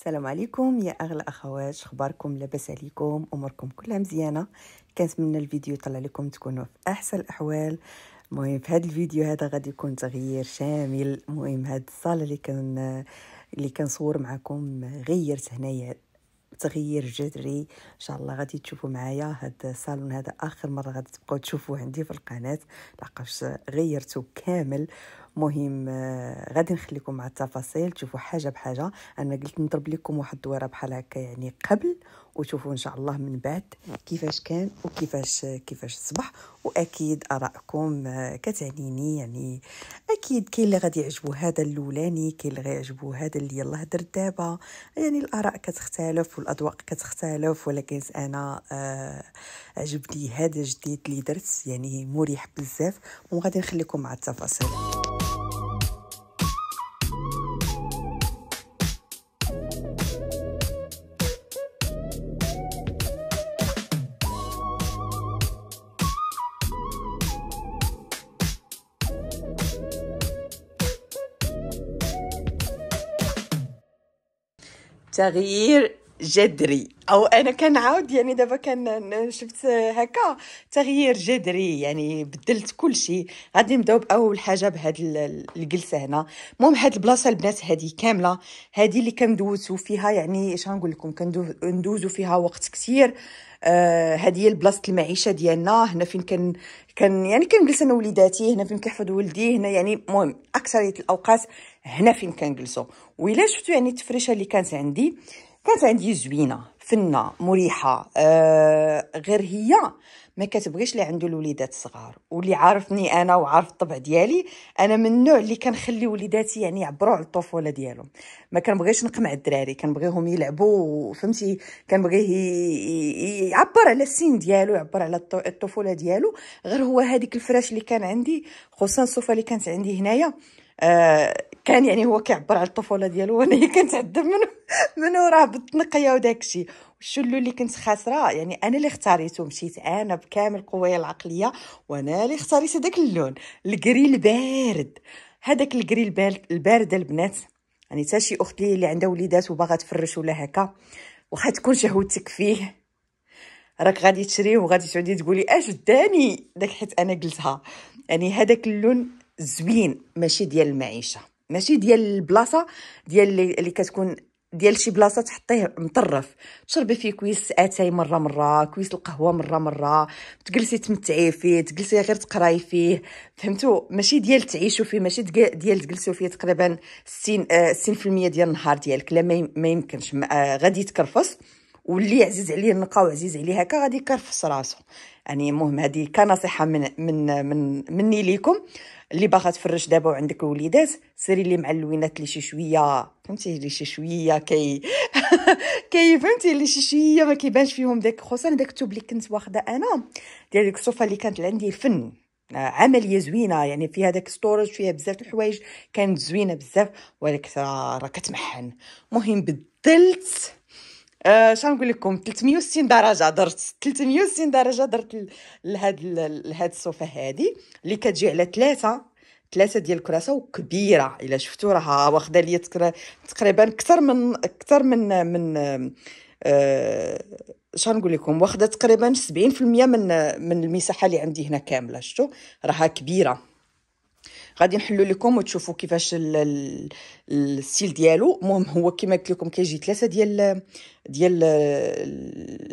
السلام عليكم يا اغلى اخوات اخباركم لاباس عليكم اموركم كلها مزيانه كنتمنى الفيديو يطلع لكم تكونوا في احسن الاحوال المهم في هذا الفيديو هذا غادي يكون تغيير شامل المهم هاد الصاله اللي كان اللي كنصور معكم غيرت هنايا تغيير جذري ان شاء الله غادي تشوفوا معايا هاد الصالون هذا اخر مره غادي تبقاو تشوفوه عندي في القناه لحقاش غيرته كامل مهم آه، غادي نخليكم مع التفاصيل تشوفوا حاجه بحاجه انا قلت نضرب لكم واحد الدويره بحال هكا يعني قبل وتشوفوا ان شاء الله من بعد كيفاش كان وكيفاش كيفاش صبح واكيد ارائكم آه، كتعنيني يعني اكيد كاين اللي غادي يعجبو هذا الاولاني كاين اللي غيعجبو هذا اللي يلاه درت دابا يعني الاراء كتختلف والاذواق كتختلف ولكن انا آه عجبني هذا جديد اللي درت يعني مريح بزاف وغادي نخليكم مع التفاصيل تغيير جذري او انا كنعاود يعني دابا كان شفت هكا تغيير جذري يعني بدلت كل شيء غادي نبداو باول حاجه بهاد الجلسه هنا المهم هاد البلاصه البنات هادي كامله هادي اللي كندوزو فيها يعني اش غنقول لكم كندوزو فيها وقت كثير آه هادي هي بلاصه المعيشه ديالنا هنا فين كان كان يعني كنجلس انا وليداتي هنا فين كيحفظ ولدي هنا يعني المهم اكثريه الاوقات هنا فين كنجلسو ويلا شفتوا يعني التفريشه اللي كانت عندي كانت عندي زوينه فنه مريحه آه غير هي ما كتبغيش اللي عنده الوليدات الصغار واللي عارفني انا وعارف الطبع ديالي انا من النوع اللي كنخلي وليداتي يعني يعبروا على الطفوله ديالهم ما كنبغيش نقمع الدراري كنبغيهم يلعبوا فهمتي كنبغيه يعبر على السن ديالو يعبر على الطفوله ديالو غير هو هذيك الفراش اللي كان عندي خصوصا الصوفه اللي كانت عندي هنايا كان يعني هو كيعبر على الطفوله ديالو وانا هي كنتعذب منه من وراه بالتنقيه وداك الشيء الشلو اللي كنت خاسره يعني انا اللي اختاريته مشيت انا بكامل قوايا العقليه وانا اللي اختاريت هذاك اللون الكري البارد هذاك الكري البارد البنات يعني حتى شي اخت لي اللي عندها وليدات وباغا تفرش ولا هكا واخا تكون شهوتك فيه راك غادي تشريه وغادي تعودي تقولي اش داني داك حيت انا قلتها يعني هذاك اللون زوين ماشي ديال المعيشه ماشي ديال البلاصه ديال اللي كتكون ديال شي بلاصه تحطيه مطرف تشربي فيه كويس اتاي مره مره كويس القهوه مره مره تجلسي تمتعي فيه تجلسي غير تقراي فيه فهمتوا ماشي ديال تعيشوا فيه ماشي ديال تجلسوا فيه تقريبا 60 60% آه، ديال النهار ديالك لا ما يمكنش آه، غادي تكرفص واللي عزيز عليه النقا وعزيز عليه هكا غادي يكرفس راسو يعني المهم هذه كنصيحه من من من مني ليكم اللي باغا تفرش دابا وعندك وليدات سيري لي مع اللوينات اللي شي شويه فهمتي اللي شي شويه كي كي فهمتي اللي شي شويه ما كيبانش فيهم داك خصوصا داك التوب اللي كنت واخده انا ديال ديك الصوفه اللي كانت عندي فن آه، عمليه زوينه يعني فيها داك ستورج فيها بزاف الحوايج كانت زوينه بزاف ولكن راه كتمحن مهم بدلت آه نقول لكم 360 درجه درت 360 درجه درت لهاد لهاد الصوفه هادي اللي كتجي على ثلاثه ثلاثه ديال الكراسه وكبيره الا شفتوا راها واخده ليا تقريبا اكثر من اكثر من من آه نقول لكم واخده تقريبا 70% من من المساحه اللي عندي هنا كامله شفتوا راها كبيره غادي نحلو لكم وتشوفوا كيفاش السيل ديالو المهم هو كما قلت لكم كيجي ثلاثه ديال ديال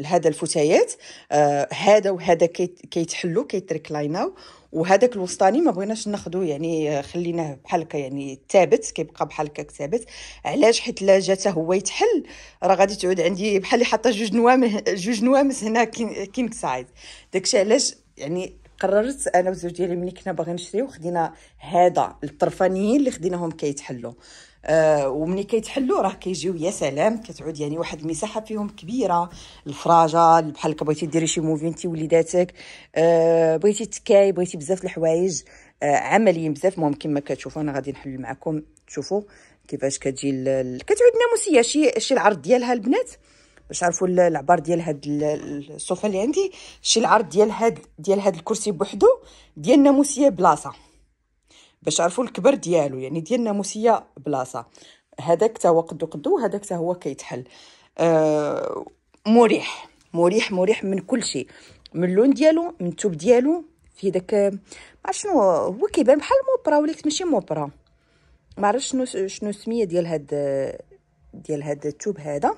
هذا الفتيات آه هذا وهذا كيتحلو كيترك لايناو وهذاك الوسطاني ما بغيناش ناخذو يعني آه، خليناه بحال هكا يعني ثابت كيبقى بحال هكا ثابت علاش حيت لا جات هو يتحل راه غادي تعود عندي بحال اللي حاطه جوج نوامس جوج نوامس هنا كينك سايز داكشي علاش يعني قررت انا وزوج ديالي ملي كنا باغي نشريو خدينا هذا الطرفانيين اللي خديناهم كيتحلوا آه ومني كيتحلوا راه كيجيو يا سلام كتعود يعني واحد المساحه فيهم كبيره الفراجه بحال بغيتي ديري شي موفي انت وليداتك آه بغيتي تكاي بغيتي بزاف الحوايج آه عمليين بزاف المهم كما كتشوفوا انا غادي نحل معكم تشوفوا كيفاش كتجي كتعود ناموسيه شي شي العرض ديالها البنات باش عرفوا العبار ديال هاد الصوفه اللي عندي شي العرض ديال هاد ديال هاد الكرسي بوحدو ديال الناموسيه بلاصه باش عرفوا الكبر ديالو يعني ديال الناموسيه بلاصه هذاك تا هو قدو قدو هذاك تا هو كيتحل آه مريح مريح مريح من كل شيء من اللون ديالو من الثوب ديالو في داك ما شنو هو كيبان بحال موبرا ولكن ماشي موبرا ما عرفتش شنو شنو السميه ديال هاد ديال هاد الثوب هذا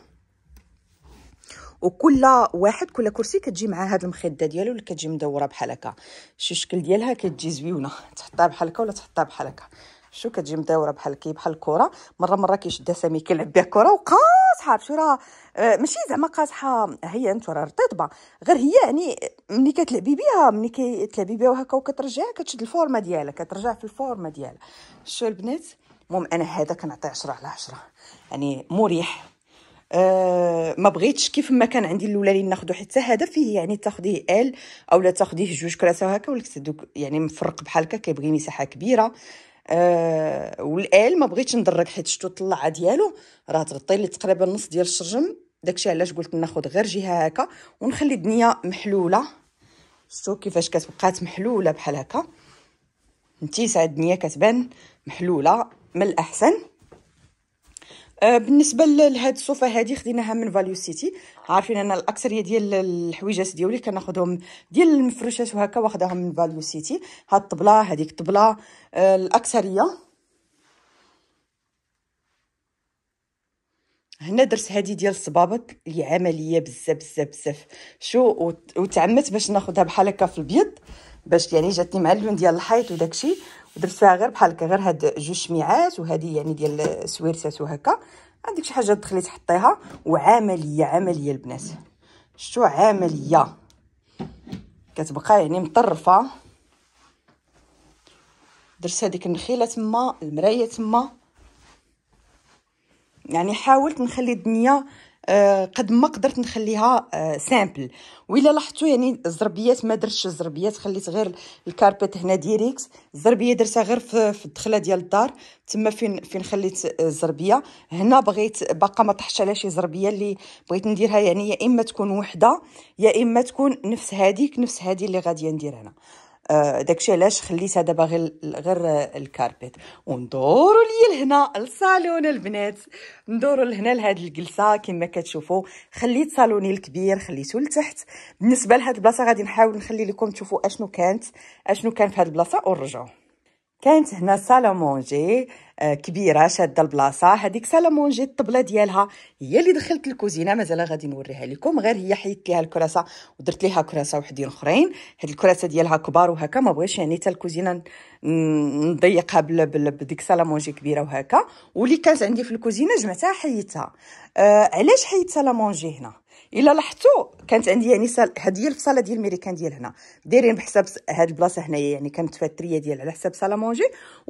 وكل واحد كل كرسي كتجي معاه هاد المخده ديالو اللي كتجي مدوره بحال هكا شي شكل ديالها كتجي زويونه تحطها بحال هكا ولا تحطها بحال هكا شو كتجي مدوره بحال كي بحال الكره مره مره كيشدها سامي كيلعب بها كره وقاصحه شو راه آه، ماشي زعما قاصحه هي انت راه رطيبه غير هي يعني ملي كتلعبي بها ملي كتلعبي بها وهكا وكترجعها كتشد الفورمه ديالها كترجع في الفورمه ديالها شو البنات المهم انا هذا كنعطي 10 على 10 يعني مريح أه ما بغيتش كيف ما كان عندي الاولاني ناخذو حتى هذا فيه يعني تاخديه ال اولا تاخديه جوج كراسه هكا ولكن دوك يعني مفرق بحال هكا كيبغي مساحه كبيره أه والال ما بغيتش ندرك حيت شتو الطلعه ديالو راه تغطي لي تقريبا نص ديال الشرجم داكشي علاش قلت ناخذ غير جهه هكا ونخلي الدنيا محلوله شتو كيفاش كتبقات محلوله بحال هكا ساعه الدنيا كتبان محلوله من الاحسن آه، بالنسبه لهاد الصوفه هذه خديناها من فاليو سيتي عارفين انا الاكثريه ديال الحويجات ديالي كناخذهم ديال المفروشات وهكا واخداهم من فاليو سيتي هاد الطبله هذيك الطبله آه، الاكثريه هنا درت هذه ديال الصبابط اللي عمليه بزاف بزاف بزاف شو وتعمت باش ناخذها بحال هكا في البيض باش يعني جاتني مع اللون ديال الحيط وداكشي درتها غير بحال هكا غير هاد جوج شميعات وهذه يعني ديال السويرسات وهكا عندك شي حاجه تدخلي تحطيها وعمليه عمليه البنات شتو عمليه كتبقى يعني مطرفه درت هذيك النخيله تما المرايه تما يعني حاولت نخلي الدنيا آه، قد ما قدرت نخليها سامبل آه، وإلا لاحظتوا يعني الزربيات ما درتش الزربيات خليت غير الكاربت هنا ديريكت الزربيه درتها غير في الدخله ديال الدار تما فين فين خليت الزربيه هنا بغيت باقا ما طحش على شي زربيه اللي بغيت نديرها يعني يا اما تكون وحده يا اما تكون نفس هذيك نفس هذه اللي غادي ندير هنا آه، داكشي علاش خليتها دابا غير غير الكاربيت وندورو لي لهنا للصالون البنات ندورو لهنا لهاد الجلسه كما كتشوفوا خليت صالوني الكبير خليته لتحت بالنسبه لهاد البلاصه غادي نحاول نخلي لكم تشوفوا اشنو كانت اشنو كان في هاد البلاصه ونرجعوا كانت هنا سالا مونجي آه، كبيره شاده البلاصه هذيك سالا مونجي الطبله ديالها هي اللي دخلت الكوزينه مازال غادي نوريها لكم غير هي حيدت ليها الكراسه ودرت ليها كراسه وحدين اخرين هاد الكراسه ديالها كبار وهكا ما بغيش يعني حتى الكوزينه نضيقها بديك سالا مونجي كبيره وهكا واللي كانت عندي في الكوزينه جمعتها حيدتها آه علاش حيدت سالا مونجي هنا الا لاحظتوا كانت عندي يعني سال هذه هي الفصاله ديال ميريكان ديال هنا دايرين بحساب هاد البلاصه هنايا يعني كانت فاتريه ديال على حساب مونجي سالامونجي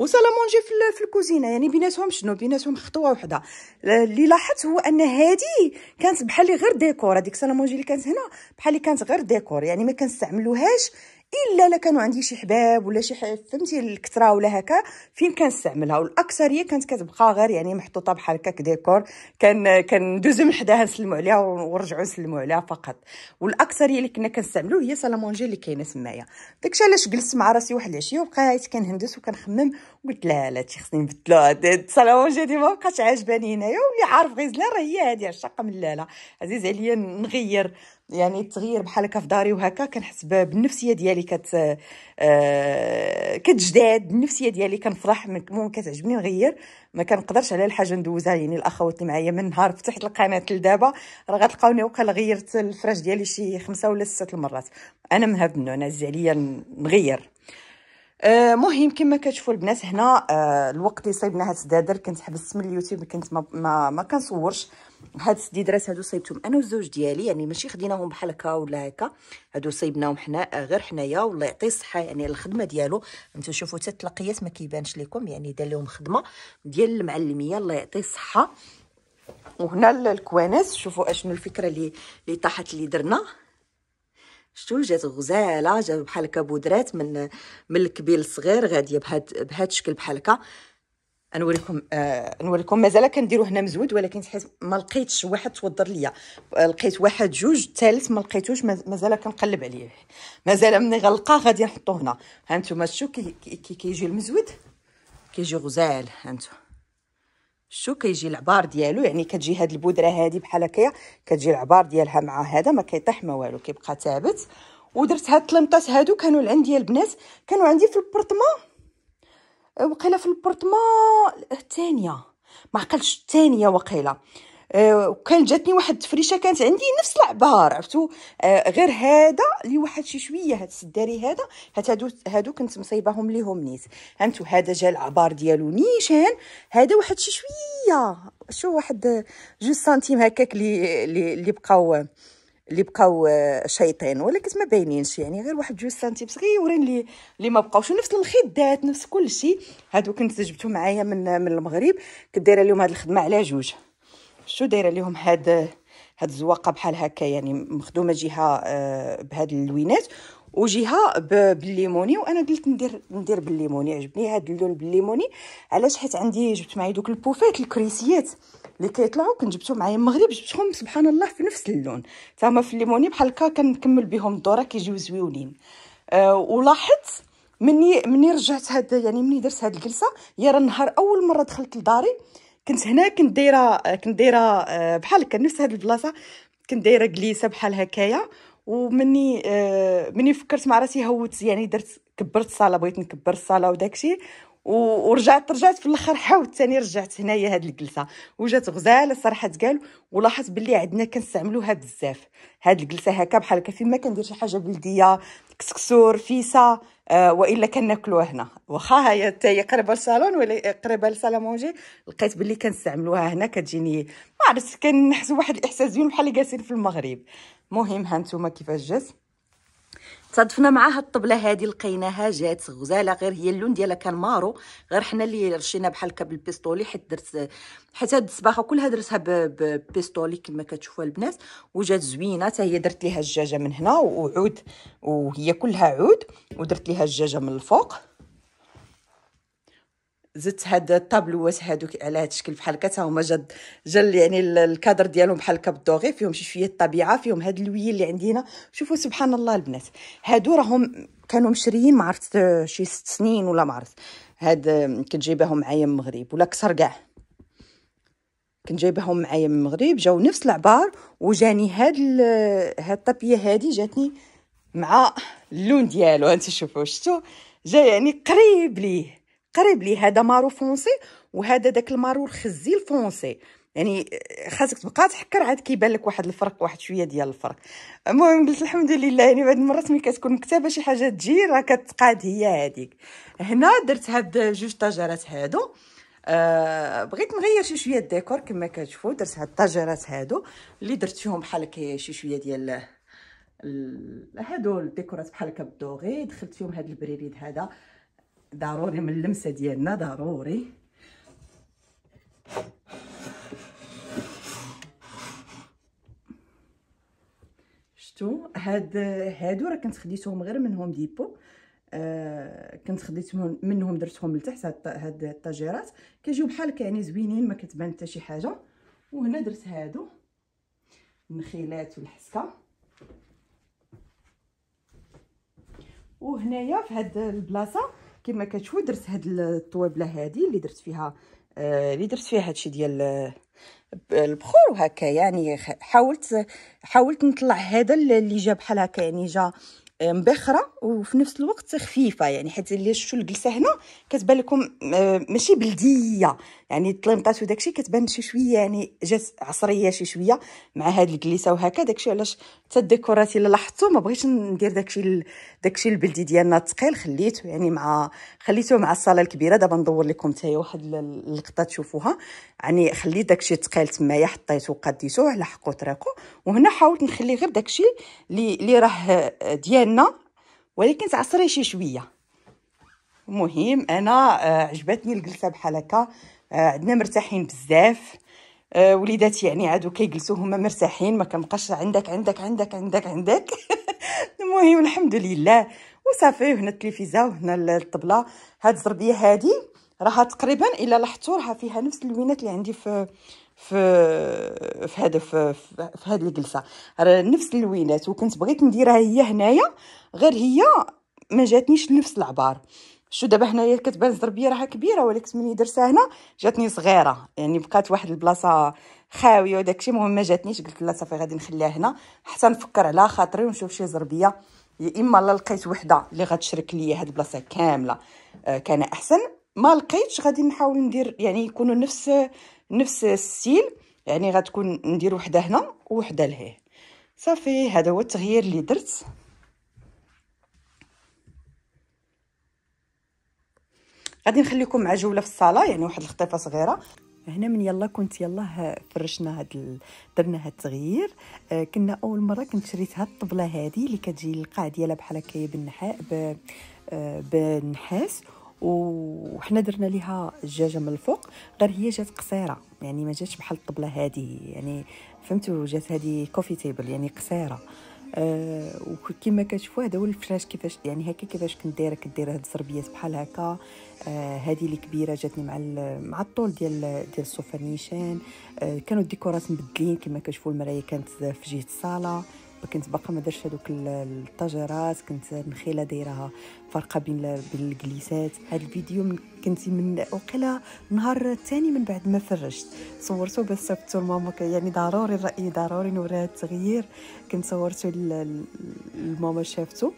مونجي في, في الكوزينه يعني بيناتهم شنو بيناتهم خطوه وحده اللي لاحظت هو ان هذه كانت بحال غير ديكور هذيك مونجي اللي كانت هنا بحال كانت غير ديكور يعني ما كنستعملوهاش الا لا كانوا عندي شي حباب ولا شي فهمتي الكثره ولا هكا فين كنستعملها والاكثريه كانت كتبقى غير يعني محطوطه بحال هكاك ديكور كان كندوزو من حداها نسلمو عليها ونرجعو نسلمو عليها فقط والاكثريه اللي كنا كنستعملو هي سالامونجي اللي كاينه تمايا داكشي علاش جلست مع راسي واحد العشيه وبقيت كنهندس وكنخمم قلت لا لا خصني نبدلو هاد سالامونجي دي ما عاجباني هنايا واللي عارف غيزلا راه هي هادي عشاقه من لا عزيز عليا نغير يعني التغيير بحال هكا في داري وهكا كنحس بالنفسيه ديالي كت آه، كتجداد النفسيه ديالي كنفرح ممكن كتعجبني نغير ما كنقدرش على الحاجه ندوزها يعني الاخوات اللي معايا من نهار فتحت القناه لدابا راه غتلقاوني وكا غيرت الفراش ديالي شي خمسه ولا سته المرات انا من هاد النوع نعز عليا نغير آه، مهم كما كتشوفوا البنات هنا آه، الوقت اللي صيبنا هاد السدادر كنت حبست من اليوتيوب كنت ما ما, ما كنصورش هاد السديد هادو صيبتهم انا والزوج ديالي يعني ماشي خديناهم بحال هكا ولا هكا هادو صيبناهم حنا آه، غير حنايا والله يعطيه الصحه يعني الخدمه ديالو انتو شوفوا حتى التلقيات ما كيبانش لكم يعني دار لهم خدمه ديال المعلميه الله يعطيه الصحه وهنا الكوانس شوفوا اشنو الفكره اللي اللي طاحت اللي درنا شتو جات غزاله جات بحال هكا بودرات من من الكبير للصغير غاديه بهاد بهاد الشكل بحال هكا نوريكم آه نوريكم مازال كنديرو هنا مزود ولكن حيت ما لقيتش واحد توضر ليا آه، لقيت واحد جوج الثالث ما لقيتوش مازال كنقلب عليه مازال ملي غنلقاه غادي نحطو هنا هانتوما شو كي كيجي كي كي المزود كيجي غزال هانتو شو كيجي العبار ديالو يعني كتجي هاد البودره هادي بحال هكايا كتجي العبار ديالها مع هذا ما كيطيح ما والو كيبقى ثابت ودرت هاد الطلمطات هادو كانوا عندي البنات كانوا عندي في البرطمان وقيله في البورتمون الثانيه ما عقلتش الثانيه وقيله آه، وكان جاتني واحد التفريشه كانت عندي نفس العبار عرفتو آه، غير هذا اللي واحد شي شويه هاد السداري هذا هادو هادو كنت مصيباهم ليهم نيت هانتو هذا جا العبار ديالو نيشان هذا واحد شي شويه شو واحد جو سنتيم هكاك اللي اللي بقاو اللي بقاو آه، شيطين ولكن ما باينينش يعني غير واحد جوج سنتيم صغيورين اللي اللي ما بقاوش نفس المخدات نفس كل شيء هادو كنت جبتو معايا من من المغرب كنت دايره لهم هاد الخدمه على جوج شو دايره لهم هاد هاد الزواقه بحال هكا يعني مخدومه جهه آه، بهاد اللوينات وجهه بالليموني وانا قلت ندير ندير بالليموني عجبني هاد اللون بالليموني علاش حيت عندي جبت معايا دوك البوفات الكريسيات اللي كيطلعوا كنت جبتهم معايا من المغرب جبتهم سبحان الله في نفس اللون فهما في الليموني بحال هكا كنكمل بهم الدوره كيجيو زويونين أه ولاحظت مني مني رجعت هاد يعني مني درت هاد الجلسه يا راه النهار اول مره دخلت لداري كنت هنا كنت دايره كنت دايره آه، بحال هكا نفس هاد البلاصه كنت دايره جليسه بحال هكايا ومني آه مني فكرت مع راسي هوت يعني درت كبرت الصاله بغيت نكبر الصاله وداكشي ورجعت رجعت في الاخر حاولت ثاني رجعت هنايا هاد الجلسه وجات غزاله الصراحه تقال ولاحظت باللي عندنا كنستعملوها بزاف هاد الجلسه هكا بحال هكا فين ما كندير شي حاجه بلديه كسكسور فيسا آه والا كناكلوها هنا واخا هي حتى هي قريبه للصالون ولا قريبه للصاله مونجي لقيت باللي كنستعملوها هنا كتجيني ما عرفتش كنحس بواحد الاحساس زوين بحال اللي جالسين في المغرب مهم ها نتوما كيفاش جات تصادفنا مع هاد الطبله هادي لقيناها جات غزاله غير هي اللون ديالها كان مارو غير حنا اللي رشينا بحال هكا بالبيستولي حيت درت حيت هاد الصباغه كلها درتها ببيستولي كما كتشوفوا البنات وجات زوينه حتى هي درت ليها الجاجه من هنا وعود وهي كلها عود ودرت ليها الجاجه من الفوق زدت هاد الطابلوات هادوك على هاد الشكل بحال هكا هما جد جا يعني الكادر ديالهم بحال هكا بالدوغي فيهم شي شويه الطبيعه فيهم هاد الوي اللي عندي هنا شوفوا سبحان الله البنات هادو راهم كانوا مشريين ما عرفت شي ست سنين ولا ما عرفت هاد كنت جايباهم معايا من المغرب ولا كسر كاع كنت جايباهم معايا من المغرب جاو نفس العبار وجاني هاد هاد الطابيه هادي جاتني مع اللون ديالو انت شوفوا شتو جا يعني قريب ليه قريب لي هذا مارو فونسي وهذا داك المارو الخزي الفونسي يعني خاصك تبقى تحكر عاد كيبان لك واحد الفرق واحد شويه ديال الفرق المهم قلت الحمد لله يعني بعد المرات ملي كتكون مكتبه شي حاجه تجي راه كتقاد هي هذيك هنا درت هاد جوج طاجرات هادو آه بغيت نغير شي شويه الديكور كما كتشوفوا درت هاد الطاجرات هادو اللي درت فيهم بحال شي شويه ديال هادو الديكورات بحال هكا بالدوغي دخلت فيهم هاد البريريد هذا ضروري من اللمسه ديالنا ضروري شتو هاد هادو راه كنت خديتهم غير من هوم ديبو آه كنت خديت منهم درتهم لتحت هاد, هاد الطاجيرات كيجيو بحال هكا يعني زوينين ما كتبان حتى شي حاجه وهنا درت هادو النخيلات والحسكه وهنايا في هاد البلاصه كما كتشوفوا درت هاد الطويبله هادي اللي درت فيها آه اللي درت فيها هادشي ديال آه، البخور وهكا يعني حاولت حاولت نطلع هذا اللي جا بحال هكا يعني جا آه، مبخره وفي نفس الوقت خفيفه يعني حيت اللي شفتوا الجلسه هنا كتبان لكم آه، ماشي بلديه يعني الطليمطات وداكشي كتبان شي شويه يعني جات عصريه شي شويه مع هاد الجلسه وهكا داكشي علاش حتى الديكورات الا لاحظتوا ما بغيتش ندير داكشي داكشي البلدي ديالنا الثقيل خليته يعني مع خليته مع الصاله الكبيره دابا ندور لكم حتى واحد اللقطه تشوفوها يعني خليت داكشي الثقيل تمايا حطيته وقديته على حقو طريقو وهنا حاولت نخلي غير داكشي اللي راه آه، ديالنا ديالنا ولكن تعصري شي شويه المهم انا آه، عجبتني الجلسه بحال هكا آه، عندنا مرتاحين بزاف آه، وليدات يعني عادوا كيجلسوا هما مرتاحين ما كنبقاش عندك عندك عندك عندك عندك المهم الحمد لله وصافي هنا التلفزه وهنا الطبله هاد الزربيه هادي راها تقريبا الا لاحظتوا راها فيها نفس اللوينات اللي عندي في في في هذا في, في هذه الجلسه نفس اللوينات وكنت بغيت نديرها هي هنايا غير هي ما جاتنيش لنفس العبار شو دابا هنايا كتبان الزربيه راها كبيره ولكن ملي درتها هنا جاتني صغيره يعني بقات واحد البلاصه خاويه وداكشي المهم ما جاتنيش قلت لا صافي غادي نخليها هنا حتى نفكر على خاطري ونشوف شي زربيه يا اما لا لقيت وحده اللي غتشرك ليا هاد البلاصه كامله آه كان احسن ما لقيتش غادي نحاول ندير يعني يكونوا نفس نفس السيل يعني غتكون ندير وحده هنا وحده لهيه صافي هذا هو التغيير اللي درت غادي نخليكم مع جوله في الصاله يعني واحد الخطيفه صغيره هنا من يلا كنت يلا فرشنا هاد ال... درنا هاد التغيير آه كنا اول مره كنت شريت هاد الطبله هادي اللي كتجي القاع ديالها بحال هكايا بالنحاء ب... آه وحنا درنا ليها الدجاجه من الفوق غير هي جات قصيره يعني ما جاتش بحال الطبله هذه يعني فهمتوا جات هذه كوفي تيبل يعني قصيره أه وكما كتشوفوا هذا هو الفراش كيفاش يعني هكا كيفاش كنت دايره كدير هاد الزربيات بحال هكا آه هذه اللي كبيره جاتني مع مع الطول ديال ديال السوفا نيشان آه كانوا الديكورات مبدلين كما كتشوفوا المرايه كانت في جهه الصاله كنت باقا ما درتش هذوك الطاجرات كنت نخيله دايرها فرقه بين بين الكليسات هذا الفيديو من كنت من وقيله نهار الثاني من بعد ما فرجت صورته باش صبته لماما يعني ضروري الراي ضروري نوريها التغيير كنت صورته لماما شافته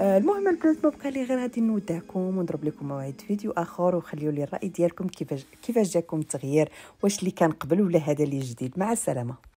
آه، المهم البنات ما بقى لي غير غادي نودعكم ونضرب لكم موعد فيديو اخر وخليوا لي الراي ديالكم كيفاش كيفاش جاكم التغيير واش اللي كان قبل ولا هذا اللي جديد مع السلامه